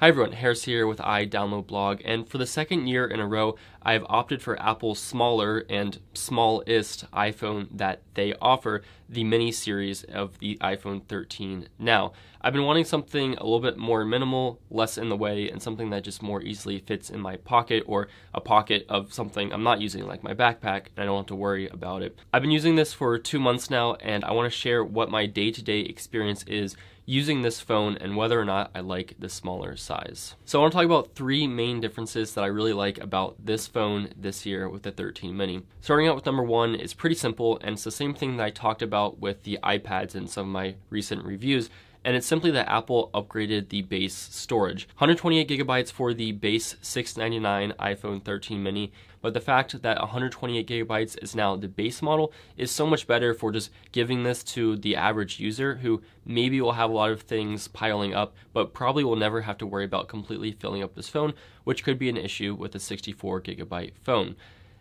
Hi everyone, Harris here with iDownloadBlog, and for the second year in a row, I've opted for Apple's smaller and smallest iPhone that they offer, the mini series of the iPhone 13 Now. I've been wanting something a little bit more minimal, less in the way, and something that just more easily fits in my pocket or a pocket of something I'm not using, like my backpack, and I don't have to worry about it. I've been using this for two months now, and I wanna share what my day-to-day -day experience is using this phone and whether or not I like the smaller size. So I wanna talk about three main differences that I really like about this phone this year with the 13 mini. Starting out with number one, it's pretty simple and it's the same thing that I talked about with the iPads in some of my recent reviews, and it's simply that Apple upgraded the base storage. 128 gigabytes for the base 699 iPhone 13 mini, but the fact that 128 gigabytes is now the base model is so much better for just giving this to the average user who maybe will have a lot of things piling up, but probably will never have to worry about completely filling up this phone, which could be an issue with a 64 gigabyte phone.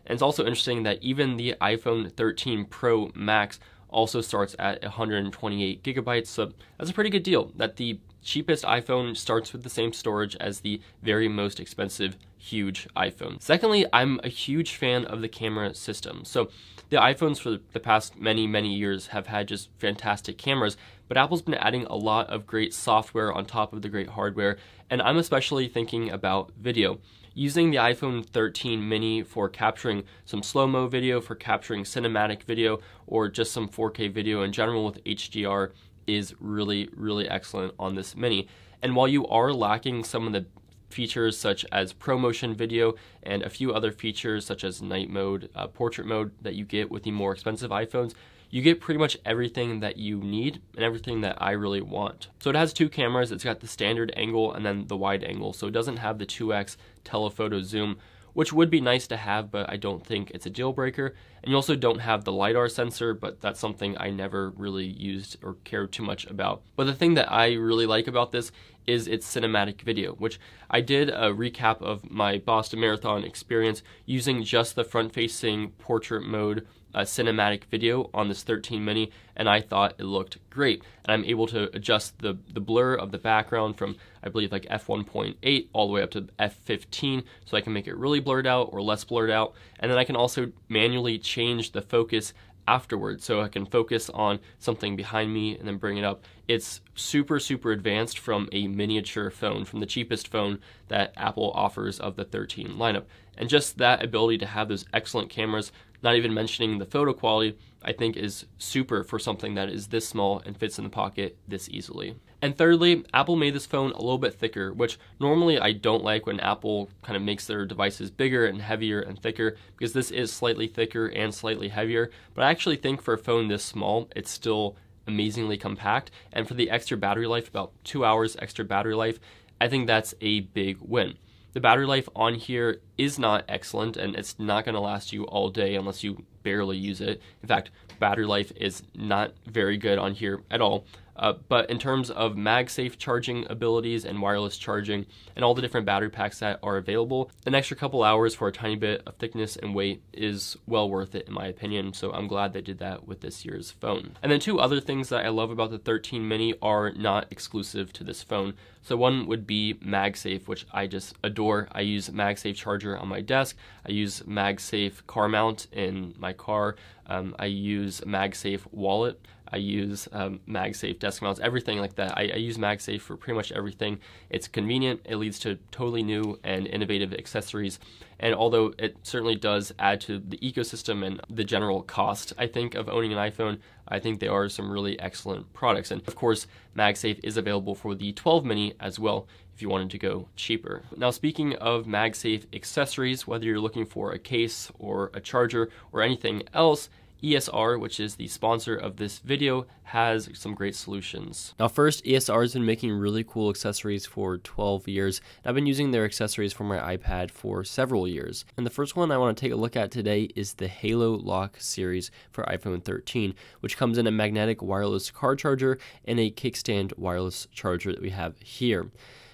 And it's also interesting that even the iPhone 13 Pro Max also starts at 128 gigabytes. So that's a pretty good deal that the cheapest iPhone starts with the same storage as the very most expensive huge iPhone. Secondly, I'm a huge fan of the camera system. So the iPhones for the past many, many years have had just fantastic cameras but Apple's been adding a lot of great software on top of the great hardware, and I'm especially thinking about video. Using the iPhone 13 mini for capturing some slow-mo video, for capturing cinematic video, or just some 4K video in general with HDR is really, really excellent on this mini. And while you are lacking some of the features such as ProMotion video and a few other features such as night mode, uh, portrait mode that you get with the more expensive iPhones, you get pretty much everything that you need and everything that I really want. So it has two cameras, it's got the standard angle and then the wide angle, so it doesn't have the 2x telephoto zoom, which would be nice to have, but I don't think it's a deal breaker. And you also don't have the LiDAR sensor, but that's something I never really used or cared too much about. But the thing that I really like about this is its cinematic video, which I did a recap of my Boston Marathon experience using just the front-facing portrait mode uh, cinematic video on this 13 mini, and I thought it looked great. And I'm able to adjust the, the blur of the background from, I believe, like f1.8 all the way up to f15, so I can make it really blurred out or less blurred out. And then I can also manually change the focus afterwards so I can focus on something behind me and then bring it up. It's super, super advanced from a miniature phone, from the cheapest phone that Apple offers of the 13 lineup. And just that ability to have those excellent cameras not even mentioning the photo quality, I think is super for something that is this small and fits in the pocket this easily. And thirdly, Apple made this phone a little bit thicker, which normally I don't like when Apple kind of makes their devices bigger and heavier and thicker, because this is slightly thicker and slightly heavier. But I actually think for a phone this small, it's still amazingly compact. And for the extra battery life, about two hours extra battery life, I think that's a big win. The battery life on here is not excellent and it's not going to last you all day unless you barely use it. In fact, battery life is not very good on here at all. Uh, but in terms of MagSafe charging abilities and wireless charging and all the different battery packs that are available, an extra couple hours for a tiny bit of thickness and weight is well worth it in my opinion. So I'm glad they did that with this year's phone. And then two other things that I love about the 13 mini are not exclusive to this phone. So one would be MagSafe, which I just adore. I use MagSafe charger on my desk. I use MagSafe car mount in my car. Um, I use MagSafe wallet I use um, MagSafe desk mounts, everything like that. I, I, use MagSafe for pretty much everything. It's convenient. It leads to totally new and innovative accessories. And although it certainly does add to the ecosystem and the general cost, I think, of owning an iPhone, I think they are some really excellent products. And of course, MagSafe is available for the 12 mini as well if you wanted to go cheaper. Now speaking of MagSafe accessories, whether you're looking for a case or a charger or anything else, ESR, which is the sponsor of this video, has some great solutions. Now first, ESR has been making really cool accessories for 12 years. I've been using their accessories for my iPad for several years. And the first one I want to take a look at today is the Halo Lock series for iPhone 13, which comes in a magnetic wireless car charger and a kickstand wireless charger that we have here.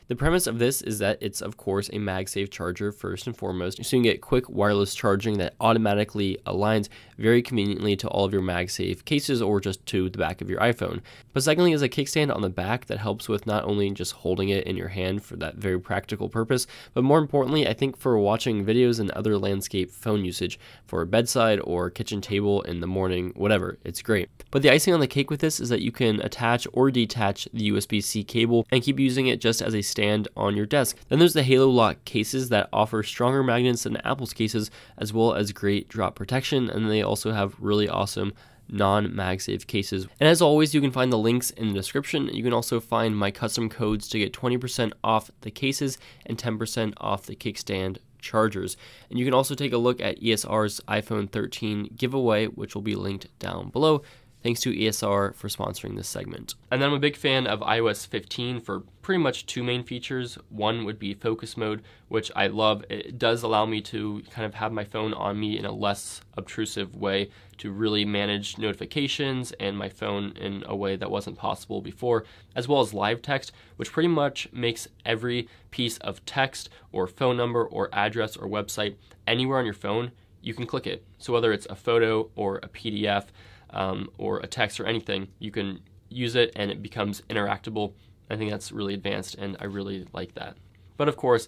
The premise of this is that it's, of course, a MagSafe charger first and foremost, so you can get quick wireless charging that automatically aligns very conveniently to all of your MagSafe cases or just to the back of your iPhone. But secondly is a kickstand on the back that helps with not only just holding it in your hand for that very practical purpose, but more importantly, I think for watching videos and other landscape phone usage for bedside or kitchen table in the morning, whatever, it's great. But the icing on the cake with this is that you can attach or detach the USB-C cable and keep using it just as a stand stand on your desk. Then there's the Halo Lock cases that offer stronger magnets than Apple's cases, as well as great drop protection, and they also have really awesome non-MagSafe cases. And as always, you can find the links in the description. You can also find my custom codes to get 20% off the cases and 10% off the kickstand chargers. And you can also take a look at ESR's iPhone 13 giveaway, which will be linked down below. Thanks to ESR for sponsoring this segment. And then I'm a big fan of iOS 15 for pretty much two main features. One would be focus mode, which I love. It does allow me to kind of have my phone on me in a less obtrusive way to really manage notifications and my phone in a way that wasn't possible before, as well as live text, which pretty much makes every piece of text or phone number or address or website anywhere on your phone, you can click it. So whether it's a photo or a PDF, um, or a text or anything, you can use it and it becomes interactable. I think that's really advanced and I really like that. But of course,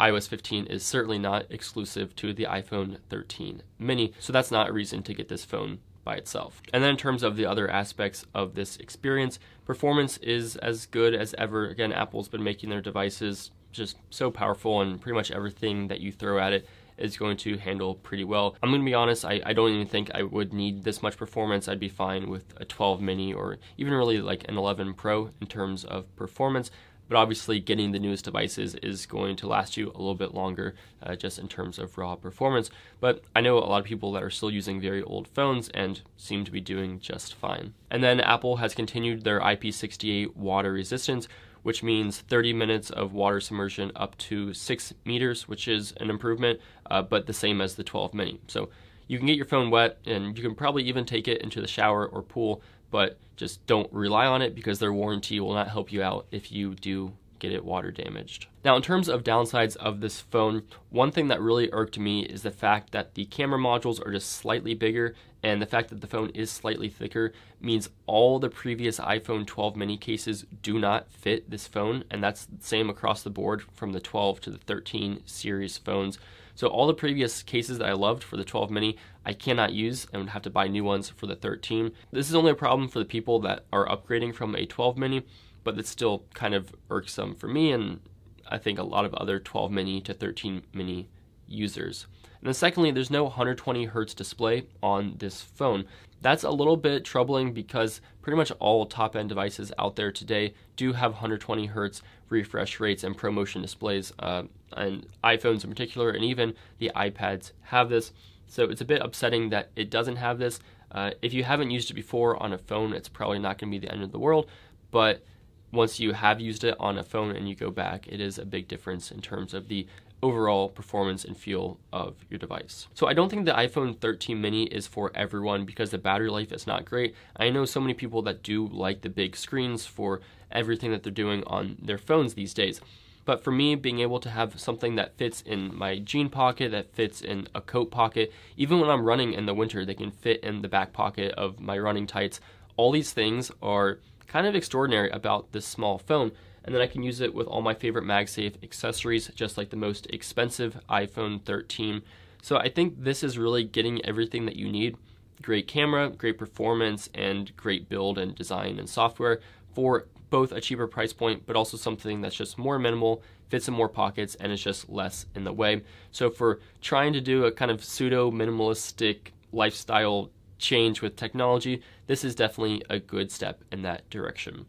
iOS 15 is certainly not exclusive to the iPhone 13 mini, so that's not a reason to get this phone by itself. And then in terms of the other aspects of this experience, performance is as good as ever. Again, Apple's been making their devices just so powerful and pretty much everything that you throw at it is going to handle pretty well. I'm gonna be honest, I, I don't even think I would need this much performance. I'd be fine with a 12 mini or even really like an 11 Pro in terms of performance but obviously getting the newest devices is going to last you a little bit longer uh, just in terms of raw performance. But I know a lot of people that are still using very old phones and seem to be doing just fine. And then Apple has continued their IP68 water resistance, which means 30 minutes of water submersion up to 6 meters, which is an improvement, uh, but the same as the 12 mini. So you can get your phone wet and you can probably even take it into the shower or pool, but just don't rely on it because their warranty will not help you out if you do get it water damaged. Now in terms of downsides of this phone, one thing that really irked me is the fact that the camera modules are just slightly bigger and the fact that the phone is slightly thicker means all the previous iPhone 12 mini cases do not fit this phone and that's the same across the board from the 12 to the 13 series phones. So all the previous cases that I loved for the 12 mini, I cannot use and would have to buy new ones for the 13. This is only a problem for the people that are upgrading from a 12 mini but it's still kind of irksome for me and I think a lot of other 12 mini to 13 mini users. And then secondly, there's no 120 hertz display on this phone. That's a little bit troubling because pretty much all top end devices out there today do have 120 hertz refresh rates and ProMotion displays, uh, and iPhones in particular, and even the iPads have this. So it's a bit upsetting that it doesn't have this. Uh, if you haven't used it before on a phone, it's probably not going to be the end of the world, but once you have used it on a phone and you go back, it is a big difference in terms of the overall performance and feel of your device. So I don't think the iPhone 13 mini is for everyone because the battery life is not great. I know so many people that do like the big screens for everything that they're doing on their phones these days. But for me, being able to have something that fits in my jean pocket, that fits in a coat pocket, even when I'm running in the winter, they can fit in the back pocket of my running tights. All these things are kind of extraordinary about this small phone. And then I can use it with all my favorite MagSafe accessories, just like the most expensive iPhone 13. So I think this is really getting everything that you need. Great camera, great performance, and great build and design and software for both a cheaper price point, but also something that's just more minimal, fits in more pockets, and is just less in the way. So for trying to do a kind of pseudo minimalistic lifestyle change with technology, this is definitely a good step in that direction.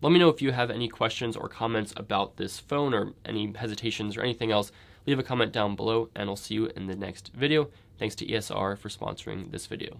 Let me know if you have any questions or comments about this phone or any hesitations or anything else. Leave a comment down below and I'll see you in the next video. Thanks to ESR for sponsoring this video.